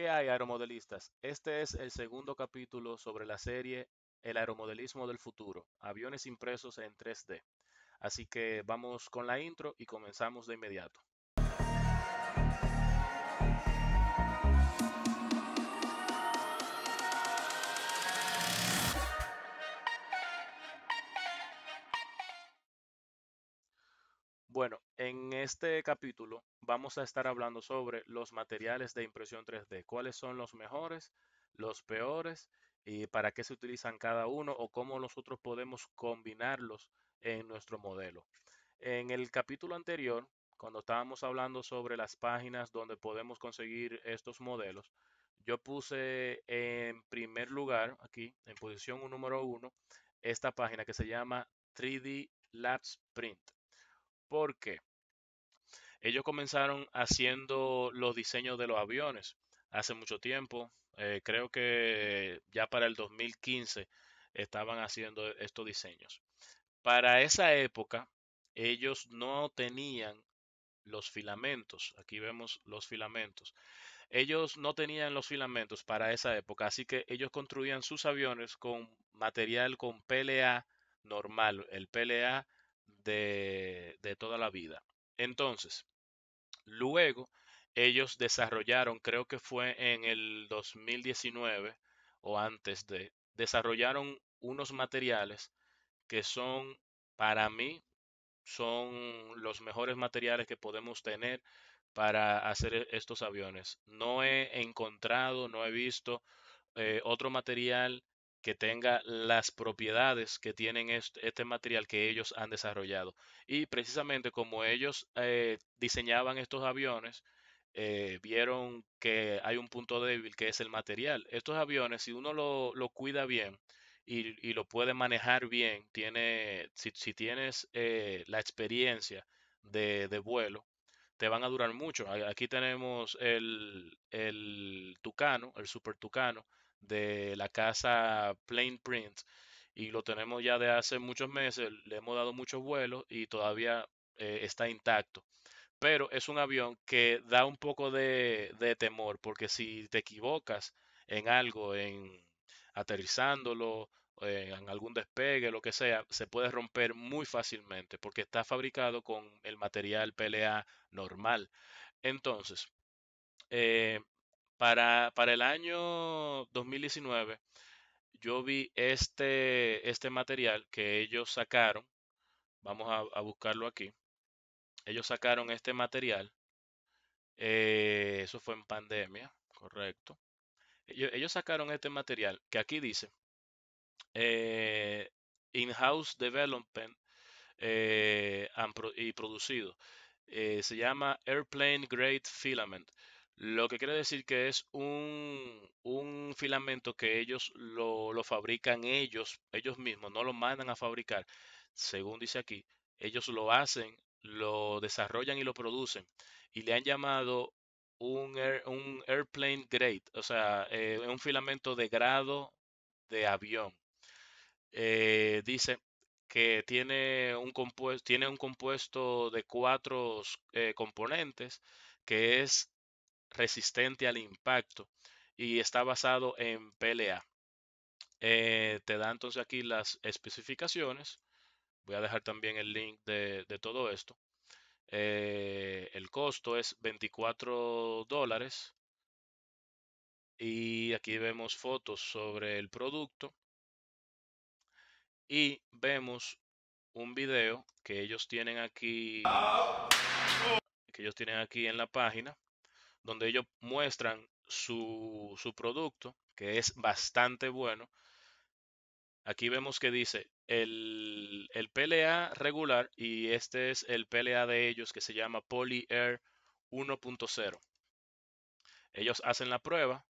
¿Qué hay aeromodelistas? Este es el segundo capítulo sobre la serie El aeromodelismo del futuro, aviones impresos en 3D. Así que vamos con la intro y comenzamos de inmediato. Bueno, en este capítulo vamos a estar hablando sobre los materiales de impresión 3D, cuáles son los mejores, los peores y para qué se utilizan cada uno o cómo nosotros podemos combinarlos en nuestro modelo. En el capítulo anterior, cuando estábamos hablando sobre las páginas donde podemos conseguir estos modelos, yo puse en primer lugar aquí, en posición número uno, esta página que se llama 3D Labs Print porque ellos comenzaron haciendo los diseños de los aviones hace mucho tiempo. Eh, creo que ya para el 2015 estaban haciendo e, estos diseños. Para esa época, ellos no tenían los filamentos. Aquí vemos los filamentos. Ellos no tenían los filamentos para esa época, así que ellos construían sus aviones con material con PLA normal, el PLA de, toda la vida. Entonces, luego ellos desarrollaron, creo que fue en el 2019 o antes de, desarrollaron unos materiales que son, para mí, son los mejores materiales que podemos tener para hacer e, estos aviones. No he encontrado, no he visto eh, otro material que tenga las propiedades que tienen este, material que ellos han desarrollado. Y precisamente como ellos eh, diseñaban estos aviones, eh, vieron que hay un punto débil que es el material. Estos aviones, si uno lo, cuida bien y, lo puede manejar bien, tiene, si, tienes eh, la experiencia de, vuelo, te van a durar mucho. Aquí tenemos el Tucano, el Super Tucano, de la casa Plain Print y lo tenemos ya de hace muchos meses, le hemos dado muchos vuelos y todavía eh, está intacto. Pero es un avión que da un poco de, de temor porque si te equivocas en algo, en aterrizándolo, eh, en algún despegue, lo que sea, se puede romper muy fácilmente porque está fabricado con el material PLA normal. Entonces, eh, para, el año 2019, yo vi este, este material que ellos sacaron. Vamos a, buscarlo aquí. Ellos sacaron este material. Eh, eso fue en pandemia, correcto. Ellos, sacaron este material que aquí dice eh, In-house Development eh, y producido. se llama Airplane Grade Filament. Lo que quiere decir que es un, filamento que ellos lo, fabrican ellos, ellos mismos, no lo mandan a fabricar, según dice aquí. Ellos lo hacen, lo desarrollan y lo producen. Y le han llamado un, un airplane grade, o sea, eh, un filamento de grado de avión. Eh, dice que tiene un, compuesto, tiene un compuesto de cuatro eh, componentes, que es resistente al impacto y está basado en PLA. Eh, te da entonces aquí las especificaciones. Voy a dejar también el link de, todo esto. Eh, el costo es 24 dólares. Y aquí vemos fotos sobre el producto. Y vemos un video que ellos tienen aquí. Que ellos tienen aquí en la página donde ellos muestran su, producto, que es bastante bueno. Aquí vemos que dice el, el, PLA regular y este es el PLA de ellos que se llama Polyair Air 1.0. Ellos hacen la prueba.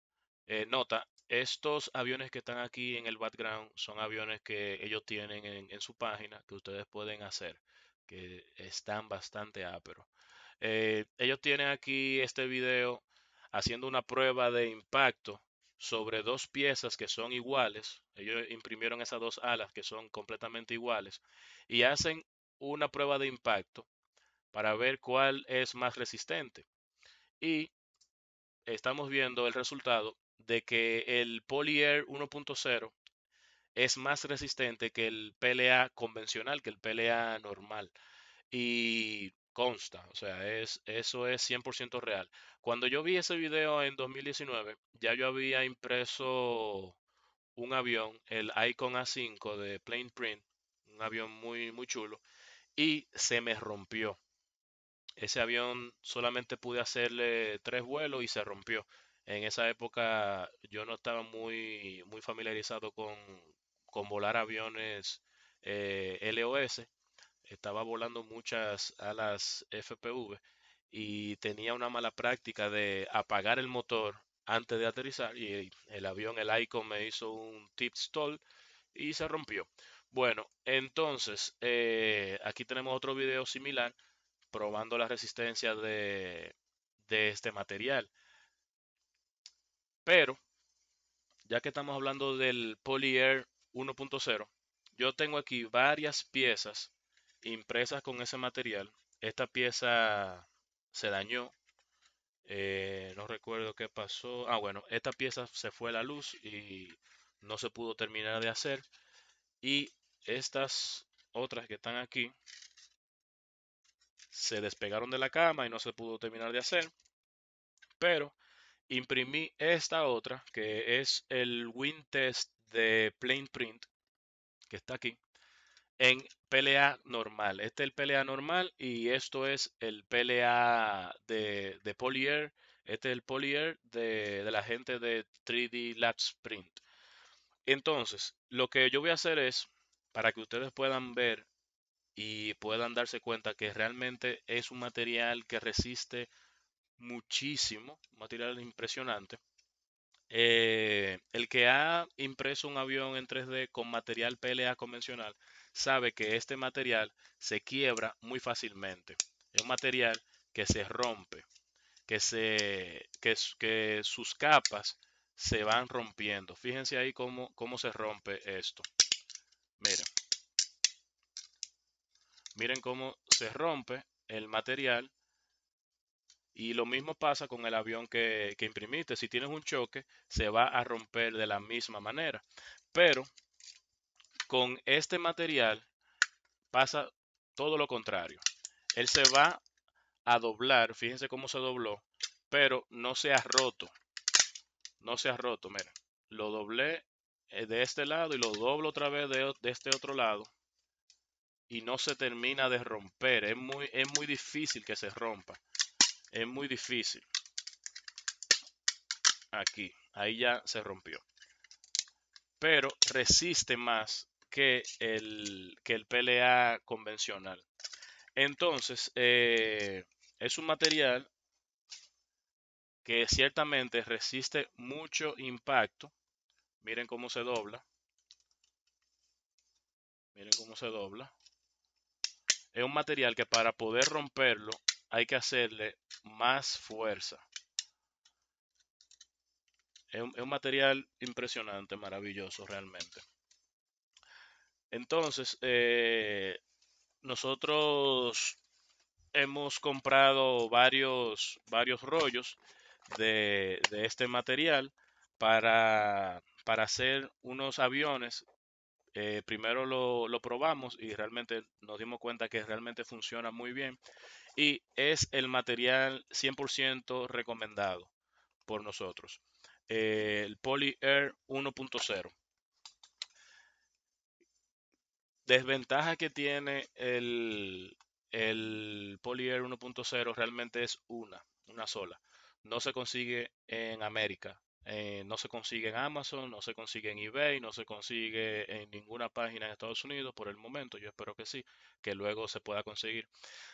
Eh, nota, estos aviones que están aquí en el background son aviones que ellos tienen en, en su página que ustedes pueden hacer, que están bastante áperos. Eh, ellos tienen aquí este video haciendo una prueba de impacto sobre dos piezas que son iguales. Ellos imprimieron esas dos alas que son completamente iguales y hacen una prueba de impacto para ver cuál es más resistente. Y estamos viendo el resultado de que el Polier 1.0 es más resistente que el PLA convencional, que el PLA normal. Y consta, o sea, es, eso es 100% real. Cuando yo vi ese video en 2019, ya yo había impreso un avión, el Icon A5 de Plain Print, un avión muy, muy chulo, y se me rompió. Ese avión solamente pude hacerle tres vuelos y se rompió. En esa época yo no estaba muy, muy familiarizado con, volar aviones eh, LOS estaba volando muchas alas FPV y tenía una mala práctica de apagar el motor antes de aterrizar y el avión, el Icon me hizo un tip stall y se rompió. Bueno, entonces eh, aquí tenemos otro video similar probando la resistencia de, de este material. Pero, ya que estamos hablando del Polyair 1.0, yo tengo aquí varias piezas impresas con ese material. Esta pieza se dañó. Eh, no recuerdo qué pasó. Ah, bueno, esta pieza se fue a la luz y no se pudo terminar de hacer. Y estas otras que están aquí se despegaron de la cama y no se pudo terminar de hacer. Pero imprimí esta otra que es el test de Plain Print que está aquí en pelea normal. Este es el pelea normal y esto es el pelea de, de Este es el polier de, de la gente de 3D Labs Print. Entonces, lo que yo voy a hacer es, para que ustedes puedan ver y puedan darse cuenta que realmente es un material que resiste muchísimo, material impresionante. Eh, el que ha impreso un avión en 3D con material PLA convencional sabe que este material se quiebra muy fácilmente. Es un material que se rompe, que, se, que sus capas se van rompiendo. Fíjense ahí cómo, cómo se rompe esto. Miren. Miren cómo se rompe el material y lo mismo pasa con el avión que, que, imprimiste. Si tienes un choque, se va a romper de la misma manera. Pero con este material pasa todo lo contrario. Él se va a doblar. Fíjense cómo se dobló. Pero no se ha roto. No se ha roto. Mira, lo doblé eh, de este lado y lo doblo otra vez de, de este otro lado. Y no se termina de romper. Es muy, es muy difícil que se rompa. Es muy difícil. Aquí, ahí ya se rompió. Pero resiste más que el, que el PLA convencional. Entonces, eh, es un material que ciertamente resiste mucho impacto. Miren cómo se dobla. Miren cómo se dobla. Es un material que para poder romperlo hay que hacerle más fuerza. Es un, material impresionante, maravilloso realmente. Entonces, eh, nosotros hemos comprado varios, varios rollos de, este material para, para, hacer unos aviones. Eh, primero lo, lo, probamos y realmente nos dimos cuenta que realmente funciona muy bien y es el material 100% recomendado por nosotros. Eh, el Polyair 1.0. Desventaja que tiene el, el 1.0 realmente es una, una sola. No se consigue en América. Eh, no se consigue en Amazon, no se consigue en eBay, no se consigue en ninguna página en Estados Unidos por el momento. Yo espero que sí, que luego se pueda conseguir.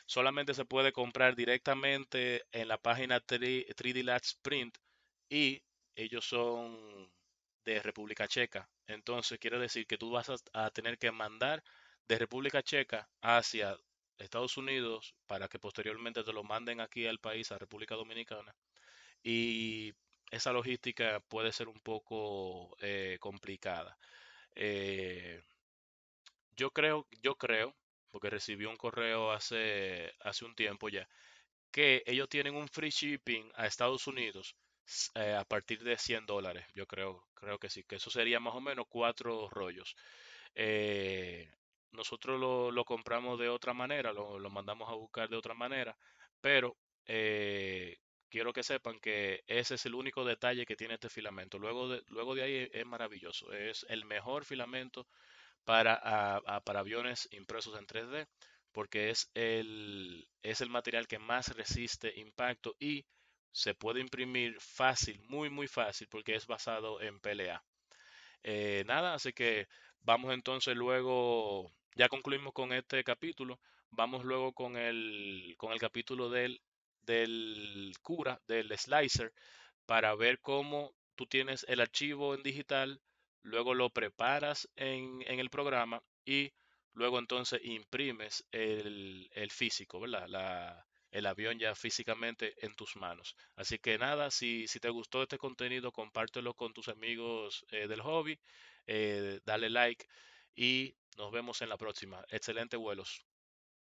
Solamente se puede comprar directamente en la página 3, d Latch Print y ellos son de República Checa. Entonces quiere decir que tú vas a, a tener que mandar de República Checa hacia Estados Unidos para que posteriormente te lo manden aquí al país, a República Dominicana. Y esa logística puede ser un poco eh, complicada. Eh, yo creo, yo creo, porque recibí un correo hace, hace un tiempo ya, que ellos tienen un free shipping a Estados Unidos eh, a partir de 100 dólares. Yo creo, creo que sí, que eso sería más o menos cuatro rollos. nosotros lo, compramos de otra manera, lo, mandamos a buscar de otra manera, pero quiero que sepan que ese es el único detalle que tiene este filamento. Luego de, luego de ahí es maravilloso. Es el mejor filamento para, ah, ah, para aviones impresos en 3D porque es el, es el material que más resiste impacto y se puede imprimir fácil, muy, muy fácil, porque es basado en PLA. Eh, nada, así que vamos entonces luego, ya concluimos con este capítulo, vamos luego con el, con el capítulo del del cura, del slicer, para ver cómo tú tienes el archivo en digital, luego lo preparas en, en el programa y luego entonces imprimes el, físico, ¿verdad? el avión ya físicamente en tus manos. Así que nada, si, si te gustó este contenido, compártelo con tus amigos eh, del hobby, eh, dale like y nos vemos en la próxima. ¡Excelente vuelos.